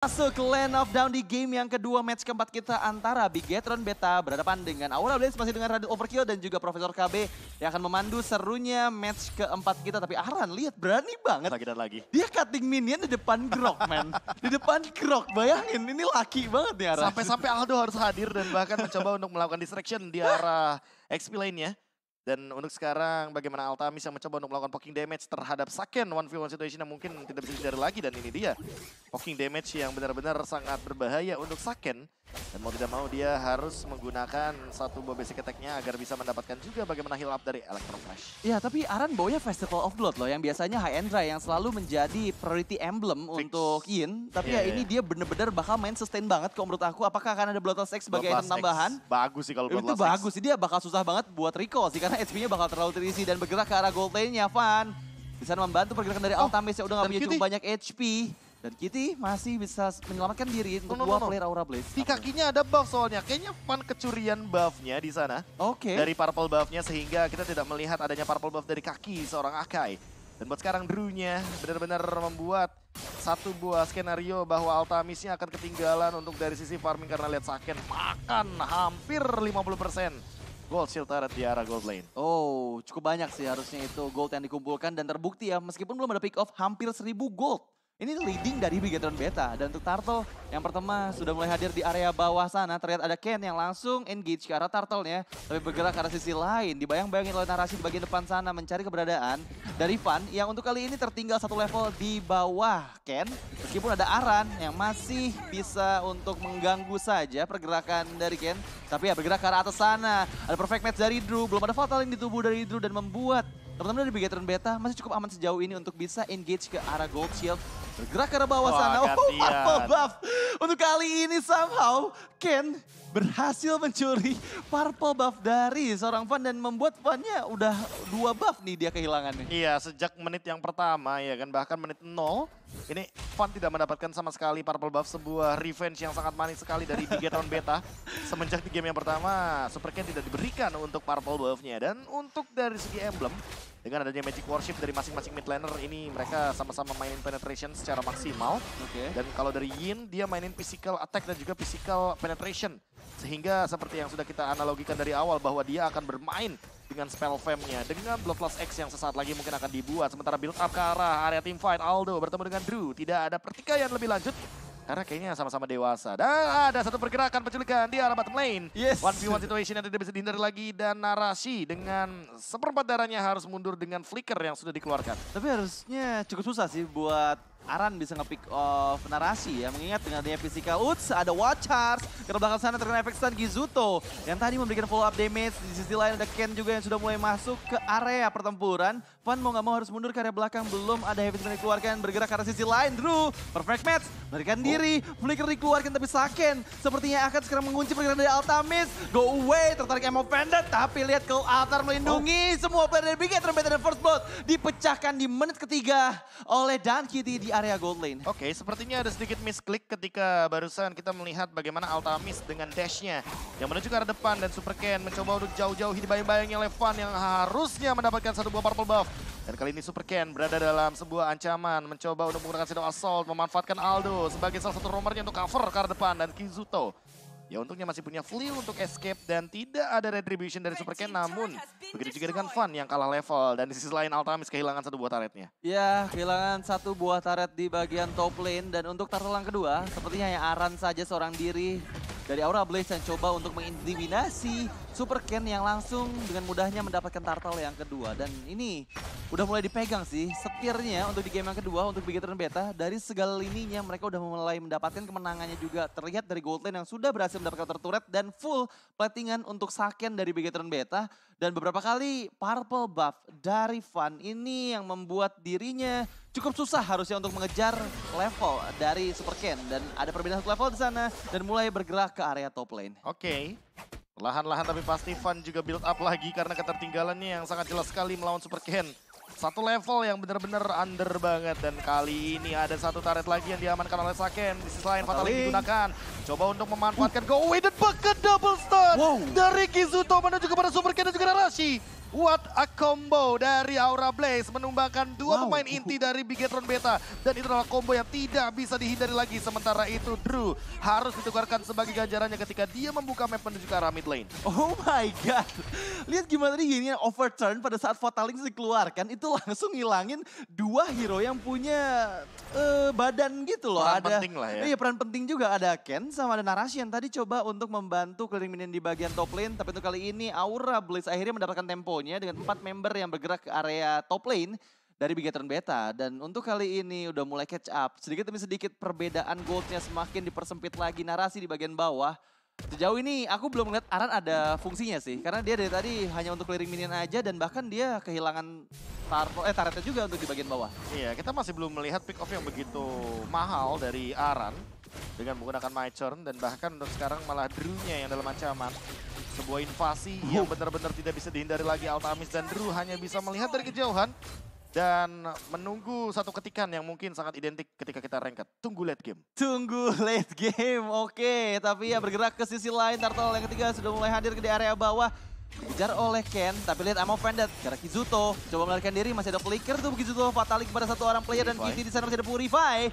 Masuk Land of Down di game yang kedua match keempat kita antara Bigetron Beta berhadapan dengan Aura Blaze masih dengan Radit Overkill dan juga Profesor KB yang akan memandu serunya match keempat kita. Tapi Aran lihat berani banget. Sakitan lagi. Dia cutting minion di depan Grok man. di depan Grok bayangin ini laki banget nih Aran. Sampai-sampai Aldo harus hadir dan bahkan mencoba untuk melakukan distraction di arah XP lainnya. Dan untuk sekarang bagaimana Altamis yang mencoba untuk melakukan poking damage terhadap Saken 1v1 situation yang mungkin tidak bisa dihindari lagi dan ini dia. Poking damage yang benar-benar sangat berbahaya untuk Saken. Dan mau tidak mau dia harus menggunakan satu buah basic attack-nya agar bisa mendapatkan juga bagaimana heal up dari Electro Flash. Ya tapi Aran bawanya Festival of Blood loh yang biasanya high end dry yang selalu menjadi priority emblem Fix. untuk Yin. Tapi yeah, ya yeah. ini iya. dia benar-benar bakal main sustain banget kok menurut aku. Apakah akan ada Bloodlust X sebagai tambahan? Bagus sih kalau Bloodlust Itu bagus sih dia bakal susah banget buat recall sih kan? karena HP-nya bakal terlalu terisi dan bergerak ke arah gold lane-nya. Van bisa membantu pergerakan dari oh, Altamis yang udah nggak punya cukup banyak HP. Dan Kitty masih bisa menyelamatkan diri untuk no, no, dua no, no. player Aura Blaze. Di kakinya ada buff soalnya. Kayaknya fun kecurian buffnya di sana. Oke. Okay. Dari purple buffnya sehingga kita tidak melihat adanya purple buff dari kaki seorang Akai. Dan buat sekarang Drew-nya benar-benar membuat satu buah skenario bahwa Altamisnya akan ketinggalan untuk dari sisi farming karena lihat Saken makan hampir 50%. Gold shield turret di arah gold lane. Oh, cukup banyak sih harusnya itu gold yang dikumpulkan dan terbukti ya. Meskipun belum ada pick off, hampir seribu gold ini leading dari Bigatron Beta. Dan untuk Turtle yang pertama sudah mulai hadir di area bawah sana. Terlihat ada Ken yang langsung engage ke arah Turtle-nya. Tapi bergerak ke arah sisi lain. Dibayang-bayangin oleh narasi di bagian depan sana mencari keberadaan dari Van. Yang untuk kali ini tertinggal satu level di bawah Ken. Meskipun ada Aran yang masih bisa untuk mengganggu saja pergerakan dari Ken. Tapi ya bergerak ke arah atas sana. Ada perfect match dari Drew. Belum ada fatal yang ditubuh dari Drew dan membuat teman-teman dari Bigatron Beta masih cukup aman sejauh ini untuk bisa engage ke arah Gold Shield. Bergerak ke arah bawah sana. Oh, purple buff. Untuk kali ini somehow Ken berhasil mencuri purple buff dari seorang fan dan membuat fannya udah dua buff nih dia kehilangan nih. Iya, sejak menit yang pertama ya kan bahkan menit nol ini fan tidak mendapatkan sama sekali purple buff sebuah revenge yang sangat manis sekali dari Bigatron Beta. Semenjak di game yang pertama, Super Ken tidak diberikan untuk purple buff-nya dan untuk dari segi emblem dengan adanya Magic Warship dari masing-masing mid laner ini mereka sama-sama mainin penetration secara maksimal. Okay. Dan kalau dari Yin dia mainin physical attack dan juga physical penetration. Sehingga seperti yang sudah kita analogikan dari awal bahwa dia akan bermain dengan spell famnya nya dengan Bloodlust X yang sesaat lagi mungkin akan dibuat. Sementara build up ke arah area team fight Aldo bertemu dengan Drew. Tidak ada pertikaian lebih lanjut. Karena kayaknya sama-sama dewasa. Dan nah. ada satu pergerakan penculikan di arah bottom lane. Yes. one v one situation yang tidak bisa dihindari lagi. Dan narasi dengan seperempat darahnya harus mundur dengan flicker yang sudah dikeluarkan. Tapi harusnya cukup susah sih buat Aran bisa nge-pick off narasi ya. Mengingat dengan adanya fisika. Uts, ada watch Watchers. Ke belakang sana terkena efek stun Gizuto. Yang tadi memberikan follow up damage. Di sisi lain ada Ken juga yang sudah mulai masuk ke area pertempuran. Fun mau gak mau harus mundur ke area belakang. Belum ada heavy yang dikeluarkan. Bergerak ke arah sisi lain. Drew, perfect match. Melarikan diri, flicker dikeluarkan tapi Saken sepertinya akan sekarang mengunci pergerakan dari Altamis. Go away, tertarik Emo Pendant tapi lihat ke altar melindungi oh. semua player dari Big dari dan First Blood dipecahkan di menit ketiga oleh Dan Kitty di area gold lane. Oke, okay, sepertinya ada sedikit misklik ketika barusan kita melihat bagaimana Altamis dengan dashnya yang menuju ke arah depan dan Super Ken mencoba untuk jauh-jauh di bayang-bayangnya Levan yang harusnya mendapatkan satu buah purple buff. Dan kali ini Super Ken berada dalam sebuah ancaman mencoba untuk menggunakan shadow assault memanfaatkan Aldo sebagai salah satu romernya untuk cover ke arah depan dan Kizuto Ya untungnya masih punya flu untuk escape dan tidak ada retribution dari Super Ken namun begitu juga dengan Fun yang kalah level dan di sisi lain Altamis kehilangan satu buah turretnya. Ya kehilangan satu buah turret di bagian top lane dan untuk turtle kedua sepertinya hanya Aran saja seorang diri dari Aura Blaze yang coba untuk mengintimidasi Super Ken yang langsung dengan mudahnya mendapatkan Turtle yang kedua. Dan ini udah mulai dipegang sih setirnya untuk di game yang kedua untuk Big Beta. Dari segala lininya mereka udah mulai mendapatkan kemenangannya juga. Terlihat dari Gold Lane yang sudah berhasil mendapatkan terturet dan full platingan untuk Saken dari Big Beta. Dan beberapa kali purple buff dari Van ini yang membuat dirinya cukup susah harusnya untuk mengejar level dari Super Ken. Dan ada perbedaan satu level di sana dan mulai bergerak ke area top lane. Oke. Okay. Lahan-lahan tapi pasti Van juga build up lagi karena ketertinggalannya yang sangat jelas sekali melawan Super Ken. Satu level yang benar-benar under banget dan kali ini ada satu turret lagi yang diamankan oleh Saken. Di sisi lain Fatali digunakan. Coba untuk memanfaatkan go away dan bucket double stun wow. dari Kizuto menuju kepada Super Ken dan juga Narashi. What a combo dari Aura Blaze menumbangkan dua wow. pemain inti dari Bigetron Beta. Dan itu adalah combo yang tidak bisa dihindari lagi. Sementara itu Drew harus ditukarkan sebagai ganjarannya ketika dia membuka map menuju ke arah mid lane. Oh my god. Lihat gimana tadi gini overturn pada saat Fatalix dikeluarkan itu langsung ngilangin dua hero yang punya uh, badan gitu loh. Peran ada, penting lah ya. Iya peran penting juga. Ada Ken sama ada narasi yang tadi coba untuk membantu clearing minion di bagian top lane. Tapi untuk kali ini Aura Blitz akhirnya mendapatkan temponya dengan empat member yang bergerak ke area top lane dari Bigatron Beta. Dan untuk kali ini udah mulai catch up. Sedikit demi sedikit perbedaan goldnya semakin dipersempit lagi narasi di bagian bawah. Sejauh ini aku belum lihat Aran ada fungsinya sih. Karena dia dari tadi hanya untuk clearing minion aja dan bahkan dia kehilangan tar eh, taretnya juga untuk di bagian bawah. Iya, kita masih belum melihat pick off yang begitu mahal dari Aran dengan menggunakan My Turn dan bahkan untuk sekarang malah Drew-nya yang dalam ancaman. Sebuah invasi yang benar-benar tidak bisa dihindari lagi Altamis dan Drew hanya bisa melihat dari kejauhan dan menunggu satu ketikan yang mungkin sangat identik ketika kita rengket. Tunggu late game. Tunggu late game, oke. Okay. Tapi ya bergerak ke sisi lain, Tartal yang ketiga sudah mulai hadir ke di area bawah. Dikejar oleh Ken, tapi lihat Amo Vended. Cara Kizuto, coba melarikan diri, masih ada flicker tuh Kizuto. Fatalik kepada satu orang player dan Kitty di sana masih ada Purify.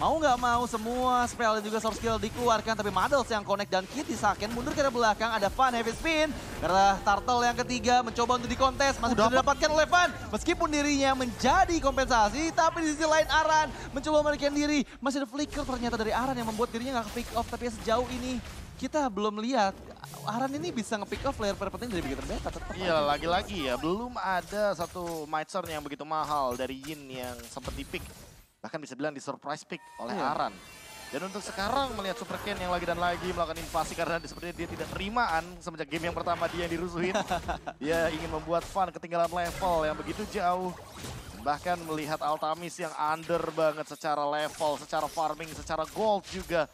Mau nggak mau semua spell dan juga soft skill dikeluarkan. Tapi Madels yang connect dan Kitty Saken mundur ke belakang. Ada Van Heavy Spin. Karena Turtle yang ketiga mencoba untuk dikontes. Masih Udah didapatkan oleh Van. Meskipun dirinya menjadi kompensasi. Tapi di sisi lain Aran mencoba melarikan diri. Masih ada flicker ternyata dari Aran yang membuat dirinya nggak pick off. Tapi ya sejauh ini kita belum lihat Aran ini bisa nge-pick off player player penting dari Bigger Beta tetap. Iya, lagi-lagi ya. Belum ada satu Mitzer yang begitu mahal dari Yin yang sempat di-pick. Bahkan bisa bilang di-surprise pick oleh yeah. Aran. Dan untuk sekarang melihat Super Ken yang lagi dan lagi melakukan invasi karena sepertinya dia tidak terimaan semenjak game yang pertama dia yang dirusuhin. dia ingin membuat fun ketinggalan level yang begitu jauh. Bahkan melihat Altamis yang under banget secara level, secara farming, secara gold juga.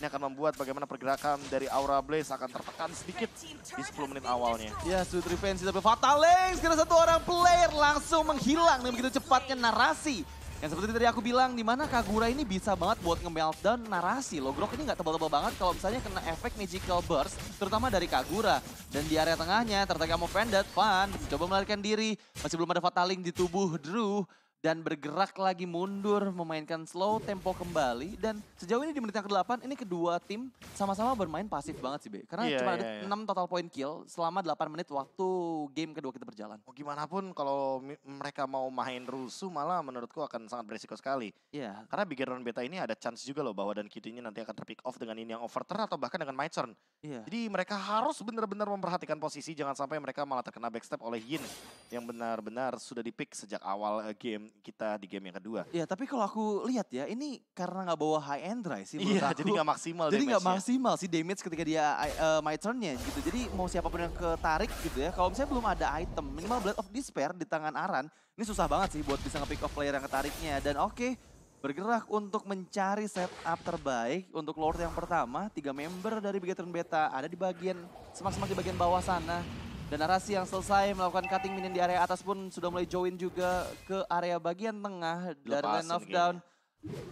Ini akan membuat bagaimana pergerakan dari Aura Blaze akan tertekan sedikit di 10 menit awalnya. Ya, sweet revenge tapi Fatal Link karena satu orang player langsung menghilang dan begitu cepatnya narasi yang seperti tadi aku bilang, di mana Kagura ini bisa banget buat nge-meltdown narasi. Logrok ini nggak tebal-tebal banget kalau misalnya kena efek magical burst, terutama dari Kagura. Dan di area tengahnya, tertekan mau Vended, Fan, coba melarikan diri. Masih belum ada Fataling di tubuh Drew dan bergerak lagi mundur memainkan slow tempo kembali dan sejauh ini di menit yang ke-8 ini kedua tim sama-sama bermain pasif banget sih Be karena yeah, cuma yeah, ada yeah. Iya, iya. 6 total point kill selama 8 menit waktu game kedua kita berjalan. Oh, gimana pun kalau mereka mau main rusuh malah menurutku akan sangat berisiko sekali. Iya. Yeah. Karena Big Round Beta ini ada chance juga loh bahwa dan ini nanti akan terpick off dengan ini yang overturn atau bahkan dengan my turn. Iya. Yeah. Jadi mereka harus benar-benar memperhatikan posisi jangan sampai mereka malah terkena backstep oleh Yin yang benar-benar sudah dipick sejak awal eh, game kita di game yang kedua. Iya, tapi kalau aku lihat ya, ini karena nggak bawa high end drive sih Iya, jadi nggak maksimal Jadi nggak maksimal sih damage ketika dia uh, my turn-nya gitu. Jadi mau siapapun yang ketarik gitu ya, kalau misalnya belum ada item, minimal blood of Despair di tangan Aran, ini susah banget sih buat bisa nge-pick off player yang ketariknya. Dan oke, okay, bergerak untuk mencari setup terbaik untuk Lord yang pertama. Tiga member dari Bigatron Beta ada di bagian, semak-semak di bagian bawah sana. Dan narasi yang selesai melakukan cutting minion di area atas pun sudah mulai join juga ke area bagian tengah Lepasin dari line of down.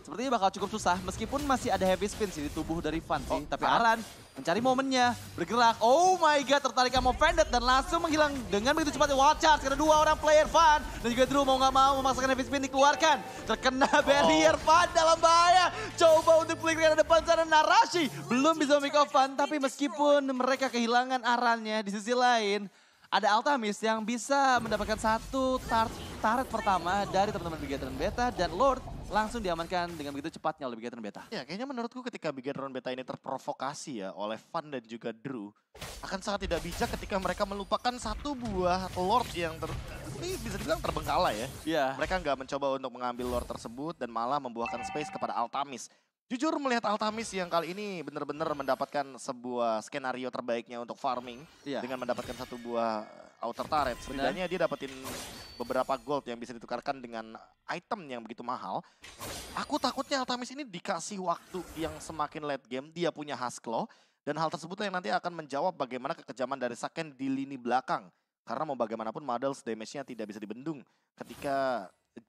Sepertinya bakal cukup susah, meskipun masih ada heavy spin sih di tubuh dari Van sih. Oh, Tapi ah. Aran mencari momennya, bergerak. Oh my god, tertarik sama Fended dan langsung menghilang dengan begitu cepatnya. Wall charge, karena dua orang player Van. Dan juga Drew mau nggak mau memaksakan heavy spin dikeluarkan. Terkena barrier oh. Van dalam bahaya. Coba untuk flick, ada narasi belum bisa make Tapi meskipun mereka kehilangan arahnya di sisi lain, ada Altamis yang bisa mendapatkan satu tar taret pertama dari teman-teman Bigatron Beta dan Lord langsung diamankan dengan begitu cepatnya oleh Bigatron Beta. Ya, kayaknya menurutku ketika Bigatron Beta ini terprovokasi ya oleh Van dan juga Drew, akan sangat tidak bijak ketika mereka melupakan satu buah Lord yang ter ini bisa dibilang terbengkalai ya. Iya. Mereka nggak mencoba untuk mengambil Lord tersebut dan malah membuahkan space kepada Altamis. Jujur melihat Altamis yang kali ini benar-benar mendapatkan sebuah skenario terbaiknya untuk farming iya. dengan mendapatkan satu buah eh, outer turret. Sebenarnya dia dapetin beberapa gold yang bisa ditukarkan dengan item yang begitu mahal. Aku takutnya Altamis ini dikasih waktu yang semakin late game, dia punya Hasklo. Dan hal tersebut yang nanti akan menjawab bagaimana kekejaman dari Saken di lini belakang. Karena mau bagaimanapun Models damage-nya tidak bisa dibendung ketika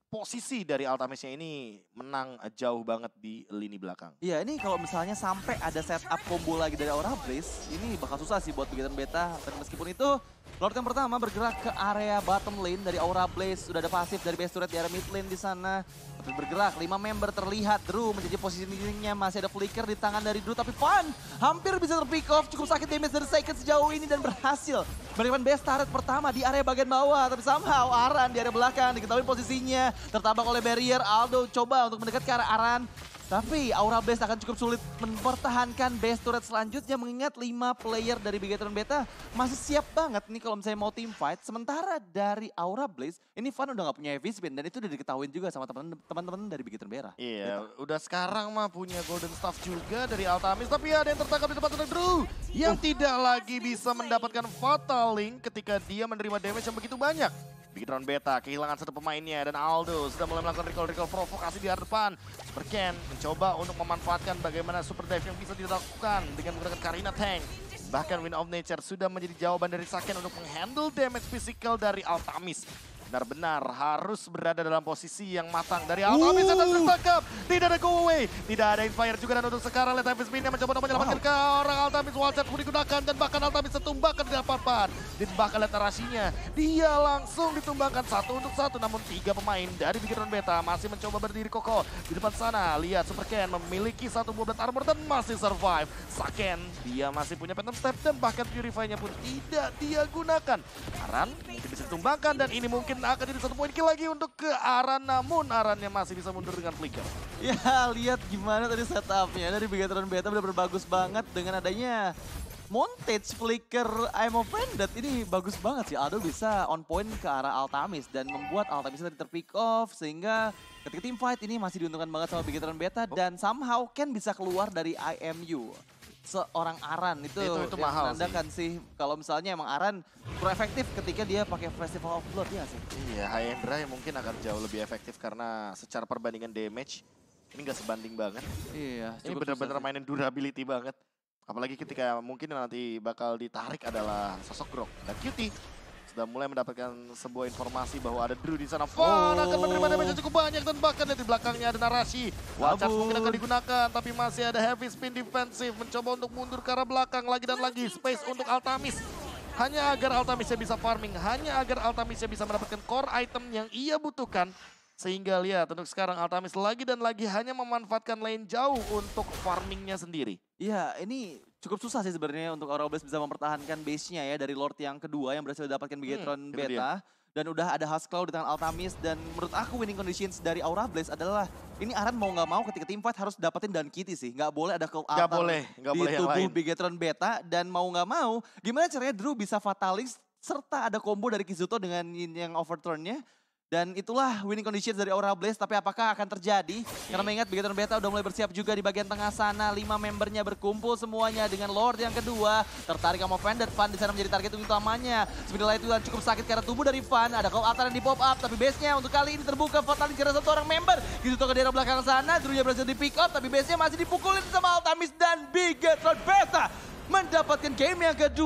posisi dari Altamisnya ini menang jauh banget di lini belakang. Iya, ini kalau misalnya sampai ada setup combo lagi dari Aura Blaze, ini bakal susah sih buat Gigan Beta. Dan meskipun itu Lord yang pertama bergerak ke area bottom lane dari Aura Blaze. Sudah ada pasif dari base turret di area mid lane di sana. Tapi bergerak, 5 member terlihat. Drew menjadi posisi posisinya masih ada flicker di tangan dari Drew. Tapi Fun hampir bisa terpick off. Cukup sakit damage dari Saiken sejauh ini dan berhasil. menerima base turret pertama di area bagian bawah. Tapi somehow Aran di area belakang diketahui posisinya. Tertabak oleh barrier. Aldo coba untuk mendekat ke arah Aran. Tapi Aura Blast akan cukup sulit mempertahankan base turret selanjutnya mengingat 5 player dari Bigatron Beta masih siap banget nih kalau misalnya mau team fight. Sementara dari Aura Blaze, ini Van udah gak punya heavy spin dan itu udah diketahui juga sama teman-teman dari Bigatron Beta. Iya, Beta. Gitu. udah sekarang mah punya Golden Staff juga dari Altamis. Tapi ada yang tertangkap di tempat tendang Drew yang tidak lagi bisa mendapatkan Fatal Link ketika dia menerima damage yang begitu banyak. Big Drone Beta kehilangan satu pemainnya dan Aldo sudah mulai melakukan recall-recall provokasi di depan. Ken mencoba untuk memanfaatkan bagaimana super dive yang bisa dilakukan dengan menggunakan Karina Tank. Bahkan Win of Nature sudah menjadi jawaban dari Saken untuk menghandle damage physical dari Altamis benar-benar harus berada dalam posisi yang matang. Dari awal. uh. bisa tertangkap. Tidak ada go away. Tidak ada inspire juga. Dan untuk sekarang Let Hafiz yang mencoba untuk menyelamatkan wow. ke orang Altamis. Wildcat pun digunakan. Dan bahkan Altamis tertumbangkan di papan. Dan bahkan lihat narasinya. Dia langsung ditumbangkan satu untuk satu. Namun tiga pemain dari pikiran beta masih mencoba berdiri kokoh. Di depan sana lihat Super Ken memiliki satu buah armor dan masih survive. Saken dia masih punya phantom step dan bahkan purify-nya pun tidak dia gunakan. Aran mungkin bisa ditumbangkan dan ini mungkin akan jadi satu poin kill lagi untuk ke Aran namun Arannya masih bisa mundur dengan flicker. Ya lihat gimana tadi setupnya dari Bigatron Beta benar berbagus banget dengan adanya montage flicker I'm offended ini bagus banget sih Aldo bisa on point ke arah Altamis dan membuat Altamis tadi terpick off sehingga ketika tim fight ini masih diuntungkan banget sama Bigatron Beta dan somehow Ken bisa keluar dari IMU seorang Aran itu, itu, itu mahal menandakan sih. sih kalau misalnya emang Aran kurang efektif ketika dia pakai Festival of Blood ya sih. Iya, Hyendra yang mungkin akan jauh lebih efektif karena secara perbandingan damage ini nggak sebanding banget. Iya, ini benar-benar mainin durability banget. Apalagi ketika mungkin nanti bakal ditarik adalah sosok Grok dan Cutie sudah mulai mendapatkan sebuah informasi bahwa ada Drew di sana. Fon akan menerima damage yang cukup banyak dan bahkan dari belakangnya ada narasi. Wacar mungkin akan digunakan tapi masih ada heavy spin defensif. Mencoba untuk mundur ke arah belakang lagi dan lagi. Space untuk Altamis. Hanya agar Altamisnya bisa farming. Hanya agar Altamisnya bisa mendapatkan core item yang ia butuhkan. Sehingga lihat untuk sekarang Altamis lagi dan lagi hanya memanfaatkan lane jauh untuk farmingnya sendiri. Iya ini cukup susah sih sebenarnya untuk Ouroboros bisa mempertahankan base-nya ya dari Lord yang kedua yang berhasil dapatkan Bigetron hmm, Beta. Dia. Dan udah ada Haskell di tangan Altamis dan menurut aku winning conditions dari Aura Blaze adalah ini Aran mau nggak mau ketika tim fight harus dapetin dan Kitty sih. Nggak boleh ada ke gak boleh, di boleh tubuh Bigetron Beta dan mau nggak mau gimana caranya Drew bisa fatalis serta ada combo dari Kizuto dengan yang overturnnya dan itulah winning condition dari Aura Blaze, tapi apakah akan terjadi? Karena mengingat Bigaton Beta udah mulai bersiap juga di bagian tengah sana. Lima membernya berkumpul semuanya dengan Lord yang kedua. Tertarik sama Van, dan Fan di sana menjadi target utamanya. Sebenarnya itu cukup sakit karena tubuh dari Fan. Ada Call atar yang di pop up, tapi base-nya untuk kali ini terbuka. Fatal karena satu orang member. Gitu ke daerah belakang sana, Drunya berhasil di pick up, tapi base-nya masih dipukulin sama Altamis dan Bigaton Beta. Mendapatkan game yang kedua.